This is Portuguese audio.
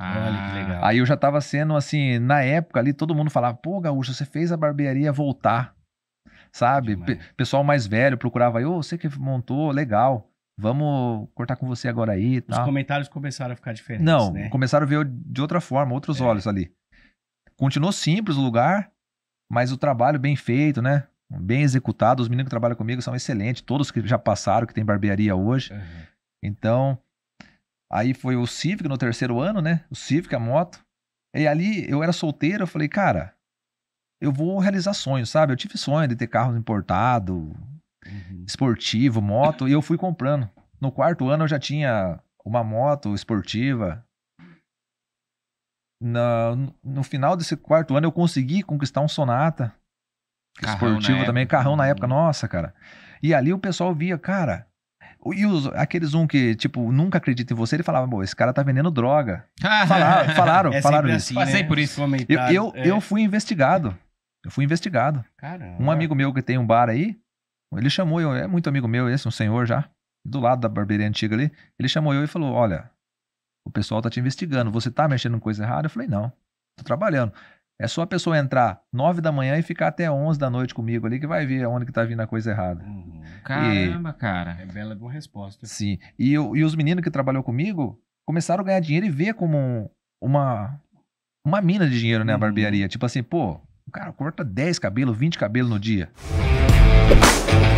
Olha que ah. legal. Aí eu já tava sendo assim, na época ali todo mundo falava, pô, Gaúcho, você fez a barbearia voltar, sabe? P pessoal mais velho procurava aí, ô, você que montou, legal. Vamos cortar com você agora aí. Os tal. comentários começaram a ficar diferentes. Não, né? começaram a ver de outra forma, outros é. olhos ali. Continuou simples o lugar, mas o trabalho bem feito, né? Bem executado. Os meninos que trabalham comigo são excelentes, todos que já passaram, que tem barbearia hoje. Uhum. Então, Aí foi o Civic no terceiro ano, né? O Civic, a moto. E ali eu era solteiro, eu falei, cara, eu vou realizar sonhos, sabe? Eu tive sonho de ter carro importado, uhum. esportivo, moto, e eu fui comprando. No quarto ano eu já tinha uma moto esportiva. Na, no final desse quarto ano eu consegui conquistar um Sonata carrão esportivo também, carrão na época, uhum. nossa, cara. E ali o pessoal via, cara, e os, aqueles um que, tipo, nunca acredita em você, ele falava, pô, esse cara tá vendendo droga. falaram, ah, falaram, é falaram isso. Assim, né? Passei né? por isso. Eu, eu, é. eu, fui investigado. Eu fui investigado. Caramba. Um amigo meu que tem um bar aí, ele chamou eu, é muito amigo meu esse, um senhor já, do lado da barbearia antiga ali, ele chamou eu e falou, olha, o pessoal tá te investigando, você tá mexendo em coisa errada? Eu falei, não, tô trabalhando. É só a pessoa entrar nove da manhã e ficar até onze da noite comigo ali que vai ver onde que tá vindo a coisa errada. Uhum. Caramba, e, cara. É bela boa resposta. Sim. E, e os meninos que trabalhou comigo começaram a ganhar dinheiro e ver como uma, uma mina de dinheiro, né? A barbearia. Uhum. Tipo assim, pô, o cara corta 10 cabelos, 20 cabelos no dia. Música